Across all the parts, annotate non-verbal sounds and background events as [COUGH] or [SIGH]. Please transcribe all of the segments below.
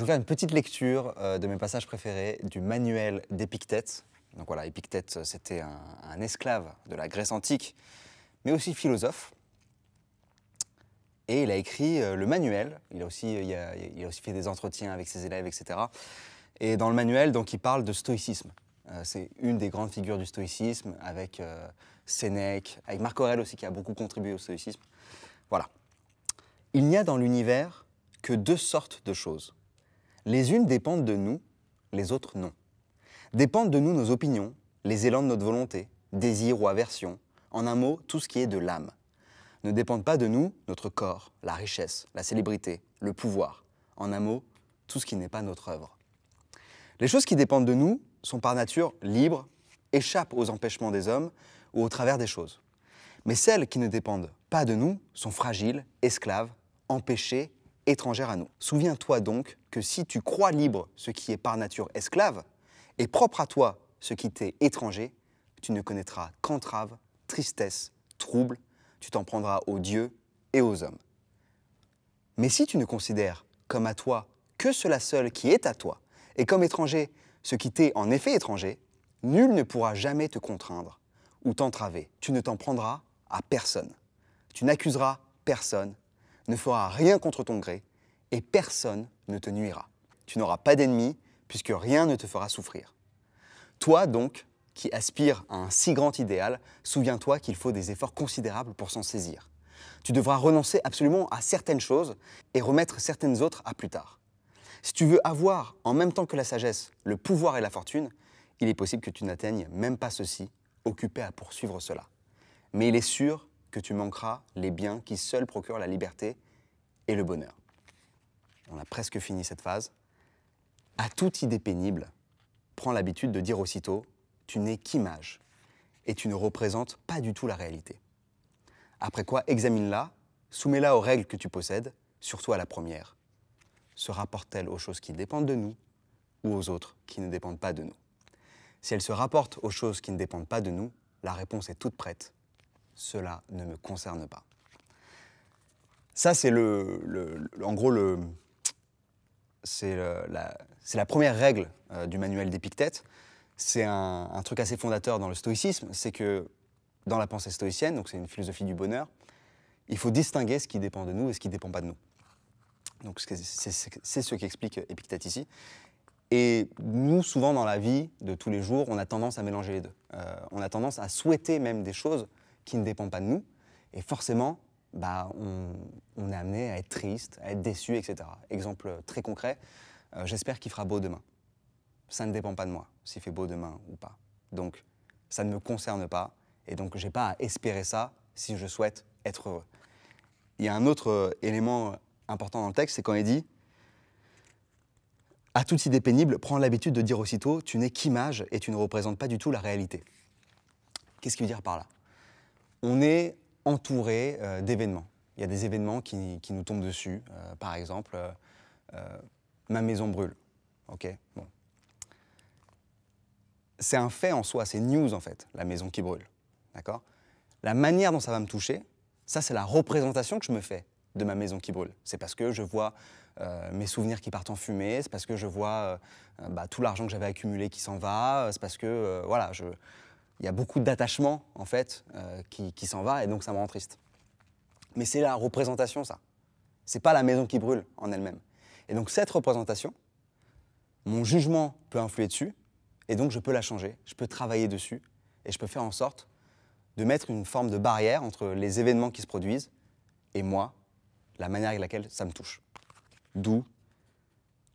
Je vais faire une petite lecture euh, de mes passages préférés du manuel d'Épictète. Donc voilà, Épictète, euh, c'était un, esclave de la Grèce antique, mais aussi philosophe. Et il a écrit euh, le manuel. Il a, aussi, il a, aussi fait des entretiens avec ses élèves, etc. Et dans le manuel, donc, il parle de stoïcisme. c'est une des grandes figures du stoïcisme, avec Sénèque, avec Marc Aurèle aussi, qui a beaucoup contribué au stoïcisme. Voilà. Il n'y a dans l'univers que deux sortes de choses les unes dépendent de nous, les autres non. Dépendent de nous nos opinions, les élans de notre volonté, désir ou aversion, en un mot, tout ce qui est de l'âme. Ne dépendent pas de nous notre corps, la richesse, la célébrité, le pouvoir, en un mot, tout ce qui n'est pas notre œuvre. Les choses qui dépendent de nous sont par nature libres, échappent aux empêchements des hommes ou au travers des choses. Mais celles qui ne dépendent pas de nous sont fragiles, esclaves, empêchées étrangère à nous. Souviens-toi donc que si tu crois libre ce qui est par nature esclave, et propre à toi ce qui t'est étranger, tu ne connaîtras qu'entrave, tristesse, trouble, tu t'en prendras aux dieux et aux hommes. Mais si tu ne considères comme à toi que cela seul qui est à toi, et comme étranger ce qui t'est en effet étranger, nul ne pourra jamais te contraindre ou t'entraver. Tu ne t'en prendras à personne. Tu n'accuseras personne ne fera rien contre ton gré et personne ne te nuira. Tu n'auras pas d'ennemis puisque rien ne te fera souffrir. Toi donc, qui aspires à un si grand idéal, souviens-toi qu'il faut des efforts considérables pour s'en saisir. Tu devras renoncer absolument à certaines choses et remettre certaines autres à plus tard. Si tu veux avoir, en même temps que la sagesse, le pouvoir et la fortune, il est possible que tu n'atteignes même pas ceci, occupé à poursuivre cela. Mais il est sûr que tu manqueras les biens qui seuls procurent la liberté et le bonheur. On a presque fini cette phase. À toute idée pénible, prends l'habitude de dire aussitôt Tu n'es qu'image et tu ne représentes pas du tout la réalité. Après quoi, examine-la, soumets-la aux règles que tu possèdes, surtout à la première. Se rapporte-t-elle aux choses qui dépendent de nous ou aux autres qui ne dépendent pas de nous Si elle se rapporte aux choses qui ne dépendent pas de nous, la réponse est toute prête cela ne me concerne pas. Ça, c'est le, en gros le, c'est la, première règle euh, du manuel d'Épictète. C'est un, truc assez fondateur dans le stoïcisme, c'est que dans la pensée stoïcienne, donc c'est une philosophie du bonheur, il faut distinguer ce qui dépend de nous et ce qui ne dépend pas de nous. Donc c'est ce qu'explique Épictète ici. Et nous, souvent dans la vie de tous les jours, on a tendance à mélanger les deux. Euh, on a tendance à souhaiter même des choses qui ne dépend pas de nous. Et forcément, bah, on, est amené à être triste, à être déçu, etc. Exemple euh, très concret, euh, j'espère qu'il fera beau demain. Ça ne dépend pas de moi, s'il fait beau demain ou pas. Donc, ça ne me concerne pas. Et donc, je n'ai pas à espérer ça si je souhaite être heureux. Il y a un autre euh, élément important dans le texte, c'est quand il dit À toute idée pénible, prends l'habitude de dire aussitôt Tu n'es qu'image et tu ne représentes pas du tout la réalité. Qu'est-ce qu'il veut dire par là on est entouré euh, d'événements. Il y a des événements qui, nous tombent dessus. Euh, par exemple, euh, ma maison brûle. Ok, C'est un fait en soi, c'est news en fait, la maison qui brûle. D'accord La manière dont ça va me toucher, ça c'est la représentation que je me fais de ma maison qui brûle. C'est parce que je vois mes souvenirs qui partent en fumée, c'est parce que je vois bah, tout l'argent que j'avais accumulé qui s'en va, c'est parce que, voilà, je, il y a beaucoup d'attachement en fait euh, qui, s'en va et donc ça me rend triste. Mais c'est la représentation ça. C'est pas la maison qui brûle en elle-même. Et donc cette représentation, mon jugement peut influer dessus et donc je peux la changer, je peux travailler dessus et je peux faire en sorte de mettre une forme de barrière entre les événements qui se produisent et moi, la manière avec laquelle ça me touche. D'où,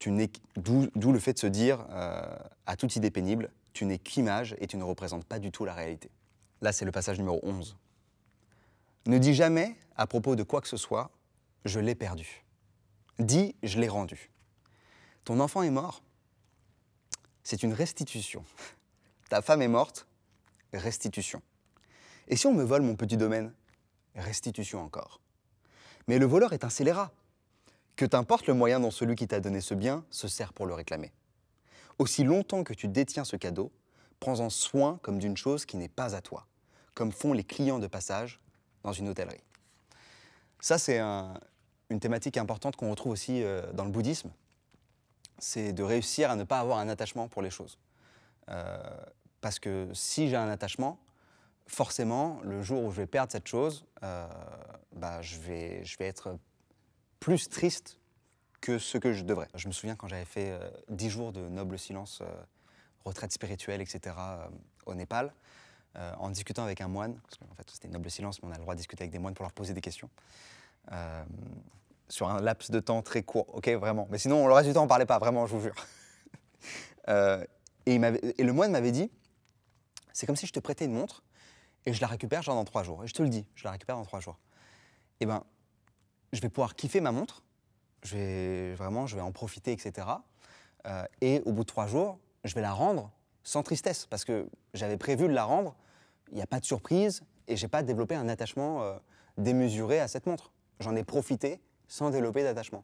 le fait de se dire euh, à toute idée pénible, tu n'es qu'image et tu ne représentes pas du tout la réalité. Là, c'est le passage numéro 11. Ne dis jamais, à propos de quoi que ce soit, je l'ai perdu. Dis, je l'ai rendu. Ton enfant est mort, c'est une restitution. Ta femme est morte, restitution. Et si on me vole mon petit domaine Restitution encore. Mais le voleur est un scélérat. Que t'importe le moyen dont celui qui t'a donné ce bien se sert pour le réclamer. Aussi longtemps que tu détiens ce cadeau, prends-en soin comme d'une chose qui n'est pas à toi, comme font les clients de passage dans une hôtellerie. Ça, c'est une thématique importante qu'on retrouve aussi euh, dans le bouddhisme, c'est de réussir à ne pas avoir un attachement pour les choses. Euh, parce que si j'ai un attachement, forcément, le jour où je vais perdre cette chose, euh, bah, je, vais, je vais être plus triste que ce que je devrais. Je me souviens quand j'avais fait euh, dix jours de noble silence, euh, retraite spirituelle, etc., euh, au Népal, en discutant avec un moine, parce qu'en fait c'était noble silence, mais on a le droit de discuter avec des moines pour leur poser des questions. sur un laps de temps très court, ok, vraiment. Mais sinon, le reste du temps, on parlait pas, vraiment, je vous jure. [LAUGHS] et, il et le moine m'avait dit, c'est comme si je te prêtais une montre et je la récupère genre dans trois jours. Et je te le dis, je la récupère dans trois jours. Eh ben, je vais pouvoir kiffer ma montre je vais, vraiment, je vais en profiter, etc. Euh, et au bout de trois jours, je vais la rendre sans tristesse, parce que j'avais prévu de la rendre, il n'y a pas de surprise, et j'ai pas développé un attachement euh, démesuré à cette montre. J'en ai profité sans développer d'attachement.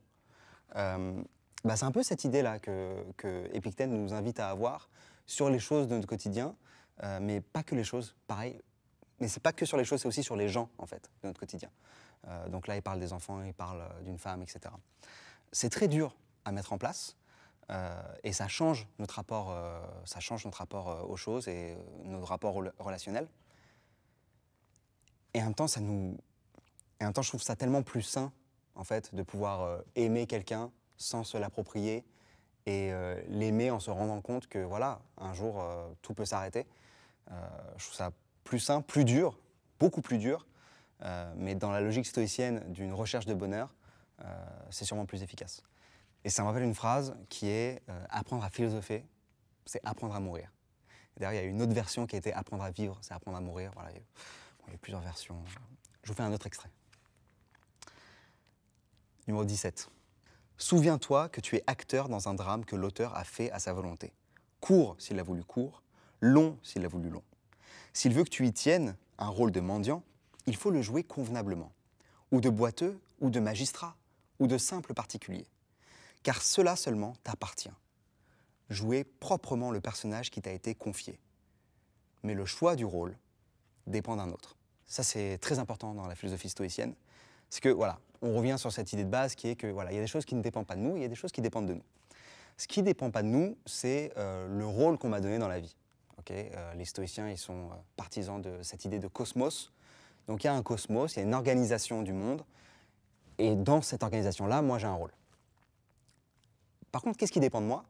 Euh, bah, c'est un peu cette idée-là que, que nous invite à avoir sur les choses de notre quotidien, mais pas que les choses. Pareil, mais c'est pas que sur les choses, c'est aussi sur les gens, en fait, de notre quotidien. Euh, donc là, il parle des enfants, il parle euh, d'une femme, etc. C'est très dur à mettre en place. Euh, et ça change notre rapport, ça change notre rapport aux choses et notre rapport relationnel. Et en même temps, ça nous, et en même temps, je trouve ça tellement plus sain, en fait, de pouvoir aimer quelqu'un sans se l'approprier et l'aimer en se rendant compte que voilà, un jour tout peut s'arrêter. je trouve ça plus simple, plus dur, beaucoup plus dur, euh, mais dans la logique stoïcienne d'une recherche de bonheur, euh, c'est sûrement plus efficace. Et ça me rappelle une phrase qui est euh, apprendre à philosopher, c'est apprendre à mourir. D'ailleurs, il y a une autre version qui était apprendre à vivre, c'est apprendre à mourir. Voilà, il y, a, plusieurs versions. Je vous fais un autre extrait. Numéro 17. Souviens-toi que tu es acteur dans un drame que l'auteur a fait à sa volonté. Court s'il a voulu court, long s'il a voulu long. S'il veut que tu y tiennes un rôle de mendiant, il faut le jouer convenablement, ou de boiteux, ou de magistrat, ou de simple particulier, car cela seulement t'appartient. Jouer proprement le personnage qui t'a été confié. Mais le choix du rôle dépend d'un autre. Ça, c'est très important dans la philosophie stoïcienne. C'est que, voilà, on revient sur cette idée de base qui est que, voilà, il y a des choses qui ne dépendent pas de nous, il y a des choses qui dépendent de nous. Ce qui ne dépend pas de nous, c'est euh, le rôle qu'on m'a donné dans la vie. Euh, les stoïciens, ils sont euh, partisans de cette idée de cosmos. Donc il y a un cosmos, il y a une organisation du monde. Et dans cette organisation-là, moi, j'ai un rôle. Par contre, qu'est-ce qui dépend de moi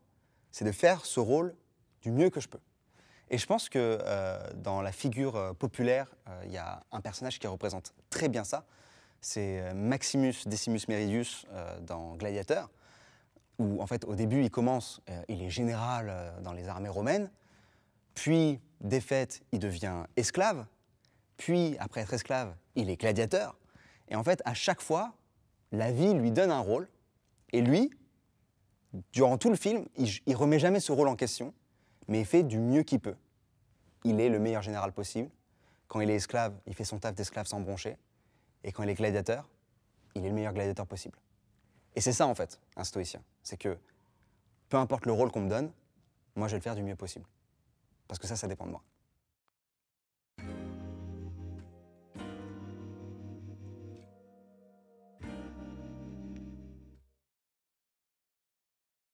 C'est de faire ce rôle du mieux que je peux. Et je pense que euh, dans la figure populaire, il y a un personnage qui représente très bien ça. C'est Maximus Decimus Meridius dans Gladiateur, où en fait au début il commence, il est général dans les armées romaines, puis, défaite, il devient esclave. Puis, après être esclave, il est gladiateur. Et en fait, à chaque fois, la vie lui donne un rôle. Et lui, durant tout le film, il, il remet jamais ce rôle en question, mais fait du mieux qu'il peut. Il est le meilleur général possible. Quand il est esclave, il fait son taf d'esclave sans broncher. Et quand il est gladiateur, il est le meilleur gladiateur possible. Et c'est ça, en fait, un stoïcien. C'est que peu importe le rôle qu'on me donne, moi, je vais le faire du mieux possible. Parce que ça, ça dépend de moi.